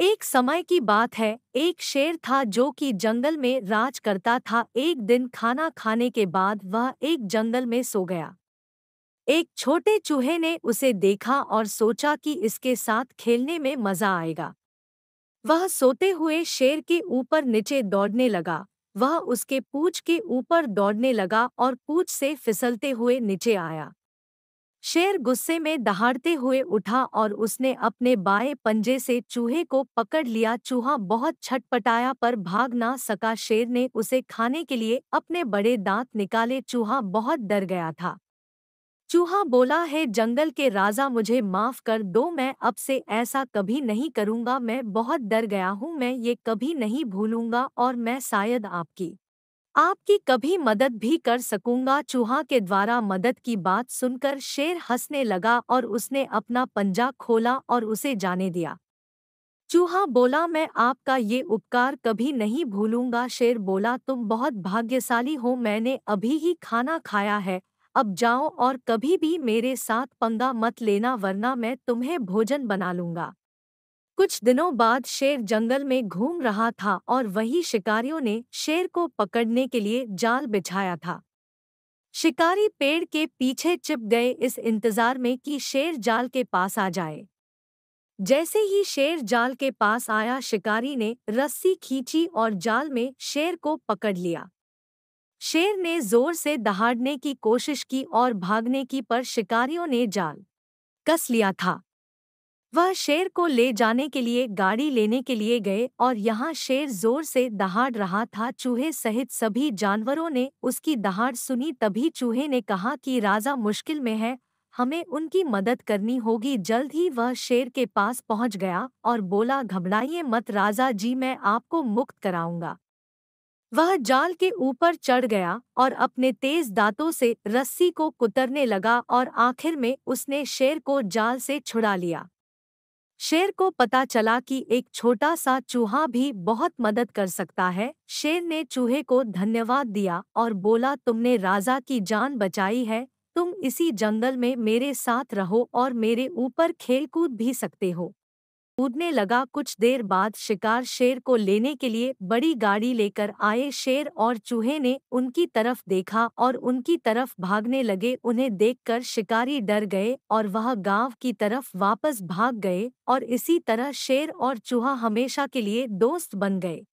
एक समय की बात है एक शेर था जो कि जंगल में राज करता था एक दिन खाना खाने के बाद वह एक जंगल में सो गया एक छोटे चूहे ने उसे देखा और सोचा कि इसके साथ खेलने में मजा आएगा वह सोते हुए शेर के ऊपर नीचे दौड़ने लगा वह उसके पूछ के ऊपर दौड़ने लगा और पूछ से फिसलते हुए नीचे आया शेर गुस्से में दहाड़ते हुए उठा और उसने अपने बाएं पंजे से चूहे को पकड़ लिया चूहा बहुत छटपटाया पर भाग ना सका शेर ने उसे खाने के लिए अपने बड़े दांत निकाले चूहा बहुत डर गया था चूहा बोला है जंगल के राजा मुझे माफ कर दो मैं अब से ऐसा कभी नहीं करूंगा मैं बहुत डर गया हूँ मैं ये कभी नहीं भूलूंगा और मैं शायद आपकी आपकी कभी मदद भी कर सकूंगा चूहा के द्वारा मदद की बात सुनकर शेर हंसने लगा और उसने अपना पंजा खोला और उसे जाने दिया चूहा बोला मैं आपका ये उपकार कभी नहीं भूलूंगा शेर बोला तुम बहुत भाग्यशाली हो मैंने अभी ही खाना खाया है अब जाओ और कभी भी मेरे साथ पंगा मत लेना वरना मैं तुम्हें भोजन बना लूंगा कुछ दिनों बाद शेर जंगल में घूम रहा था और वही शिकारियों ने शेर को पकड़ने के लिए जाल बिछाया था शिकारी पेड़ के पीछे चिप गए इस इंतजार में कि शेर जाल के पास आ जाए जैसे ही शेर जाल के पास आया शिकारी ने रस्सी खींची और जाल में शेर को पकड़ लिया शेर ने जोर से दहाड़ने की कोशिश की और भागने की पर शिकारियों ने जाल कस लिया था वह शेर को ले जाने के लिए गाड़ी लेने के लिए गए और यहाँ शेर जोर से दहाड़ रहा था चूहे सहित सभी जानवरों ने उसकी दहाड़ सुनी तभी चूहे ने कहा कि राजा मुश्किल में है हमें उनकी मदद करनी होगी जल्द ही वह शेर के पास पहुंच गया और बोला घबराइए मत राजा जी मैं आपको मुक्त कराऊंगा वह जाल के ऊपर चढ़ गया और अपने तेज दांतों से रस्सी को कुतरने लगा और आखिर में उसने शेर को जाल से छुड़ा लिया शेर को पता चला कि एक छोटा सा चूहा भी बहुत मदद कर सकता है शेर ने चूहे को धन्यवाद दिया और बोला तुमने राजा की जान बचाई है तुम इसी जंगल में मेरे साथ रहो और मेरे ऊपर खेलकूद भी सकते हो कूदने लगा कुछ देर बाद शिकार शेर को लेने के लिए बड़ी गाड़ी लेकर आए शेर और चूहे ने उनकी तरफ देखा और उनकी तरफ भागने लगे उन्हें देखकर शिकारी डर गए और वह गांव की तरफ वापस भाग गए और इसी तरह शेर और चूहा हमेशा के लिए दोस्त बन गए